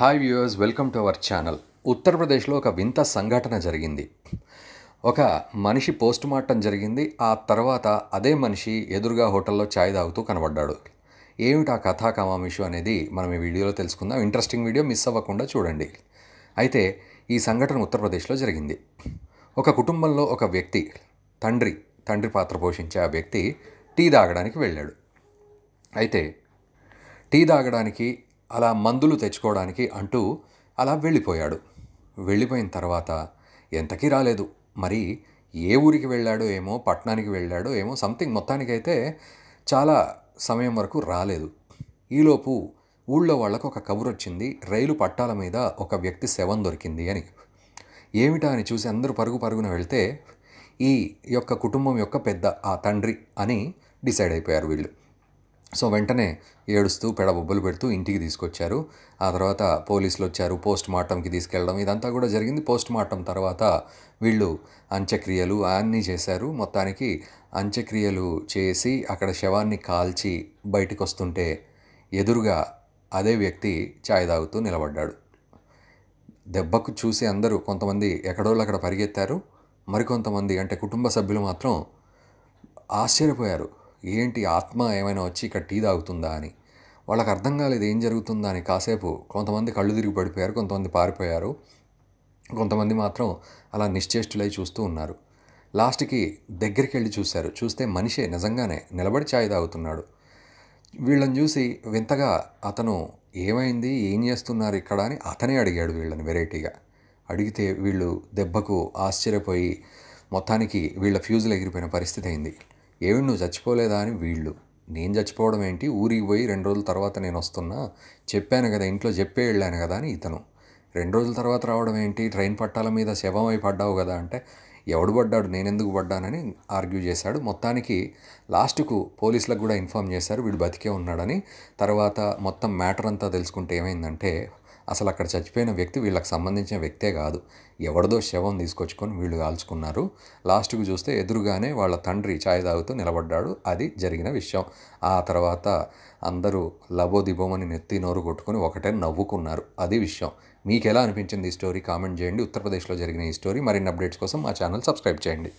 hi viewers welcome to our channel ఉత్తరప్రదేశ్లో ఒక వింత సంఘటన జరిగింది ఒక మనిషి పోస్ట్ మార్టం జరిగింది ఆ తర్వాత అదే మనిషి ఎదురుగా హోటల్లో ఛాయ్ తాగుతూ కనబడ్డాడు ఏమిటి ఆ కథా కమామిషు అనేది మనం ఈ వీడియోలో తెలుసుకుందాం ఇంట్రెస్టింగ్ వీడియో మిస్ అవ్వకుండా చూడండి అయితే ఈ సంఘటన ఉత్తరప్రదేశ్లో జరిగింది ఒక కుటుంబంలో ఒక వ్యక్తి తండ్రి తండ్రి పాత్ర పోషించే ఆ వ్యక్తి టీ తాగడానికి వెళ్ళాడు అయితే టీ తాగడానికి అలా మందులు తెచ్చుకోవడానికి అంటూ అలా వెళ్ళిపోయాడు వెళ్ళిపోయిన తర్వాత ఎంతకీ రాలేదు మరి ఏ ఊరికి వెళ్ళాడో ఏమో పట్టణానికి వెళ్ళాడో ఏమో సంథింగ్ మొత్తానికైతే చాలా సమయం వరకు రాలేదు ఈలోపు ఊళ్ళో వాళ్ళకు ఒక కబురు వచ్చింది రైలు పట్టాల మీద ఒక వ్యక్తి శవం దొరికింది అని ఏమిటా అని చూసి అందరూ పరుగు పరుగున వెళ్తే ఈ యొక్క కుటుంబం యొక్క పెద్ద ఆ తండ్రి అని డిసైడ్ అయిపోయారు వీళ్ళు సో వెంటనే ఏడుస్తూ పెడబొబ్బలు పెడుతూ ఇంటికి తీసుకొచ్చారు ఆ తర్వాత పోలీసులు వచ్చారు పోస్ట్ మార్టంకి తీసుకెళ్ళడం ఇదంతా కూడా జరిగింది పోస్ట్ మార్టం తర్వాత వీళ్ళు అంత్యక్రియలు అన్నీ చేశారు మొత్తానికి అంత్యక్రియలు చేసి అక్కడ శవాన్ని కాల్చి బయటకు వస్తుంటే ఎదురుగా అదే వ్యక్తి ఛాయ్ తాగుతూ నిలబడ్డాడు దెబ్బకు చూసి అందరూ కొంతమంది ఎక్కడోళ్ళు అక్కడ పరిగెత్తారు మరికొంతమంది అంటే కుటుంబ సభ్యులు మాత్రం ఆశ్చర్యపోయారు ఏంటి ఆత్మ ఏమైనా వచ్చి ఇక్కడ టీ తాగుతుందా అని వాళ్ళకి అర్థం కాలేదు ఏం జరుగుతుందా అని కాసేపు కొంతమంది కళ్ళు తిరిగి పడిపోయారు కొంతమంది పారిపోయారు కొంతమంది మాత్రం అలా నిశ్చేష్టులై చూస్తూ ఉన్నారు లాస్ట్కి దగ్గరికి వెళ్ళి చూశారు చూస్తే మనిషే నిజంగానే నిలబడి ఛాయ్ తాగుతున్నాడు వీళ్ళని చూసి వింతగా అతను ఏమైంది ఏం చేస్తున్నారు ఇక్కడ అని అతనే అడిగాడు వీళ్ళని వెరైటీగా అడిగితే వీళ్ళు దెబ్బకు ఆశ్చర్యపోయి మొత్తానికి వీళ్ళ ఫ్యూజులు ఎగిరిపోయిన పరిస్థితి అయింది ఏమి నువ్వు చచ్చిపోలేదా అని వీళ్ళు నేను చచ్చిపోవడం ఏంటి ఊరికి పోయి రెండు రోజుల తర్వాత నేను వస్తున్నా చెప్పాను కదా ఇంట్లో చెప్పే వెళ్ళాను కదా అని ఇతను రెండు రోజుల తర్వాత రావడం ఏంటి ట్రైన్ పట్టాల మీద శవం అయి పడ్డావు కదా అంటే ఎవడు పడ్డాడు నేనెందుకు పడ్డానని ఆర్గ్యూ చేశాడు మొత్తానికి లాస్ట్కు పోలీసులకు కూడా ఇన్ఫామ్ చేశారు వీడు బతికే ఉన్నాడని తర్వాత మొత్తం మ్యాటర్ అంతా తెలుసుకుంటే ఏమైందంటే అసలు అక్కడ చచ్చిపోయిన వ్యక్తి వీళ్ళకి సంబంధించిన వ్యక్తే కాదు ఎవరిదో శవం తీసుకొచ్చుకొని వీళ్ళు కాల్చుకున్నారు లాస్ట్కు చూస్తే ఎదురుగానే వాళ్ళ తండ్రి ఛాయ్ తాగుతూ నిలబడ్డాడు అది జరిగిన విషయం ఆ తర్వాత అందరూ లబోదిబోమని నెత్తి నోరు కొట్టుకొని ఒకటే నవ్వుకున్నారు అది విషయం మీకు ఎలా అనిపించింది ఈ స్టోరీ కామెంట్ చేయండి ఉత్తరప్రదేశ్లో జరిగిన ఈ స్టోరీ మరిన్ని అప్డేట్స్ కోసం మా ఛానల్ సబ్స్క్రైబ్ చేయండి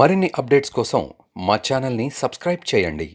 మరిన్ని అప్డేట్స్ కోసం మా ఛానల్ని సబ్స్క్రైబ్ చేయండి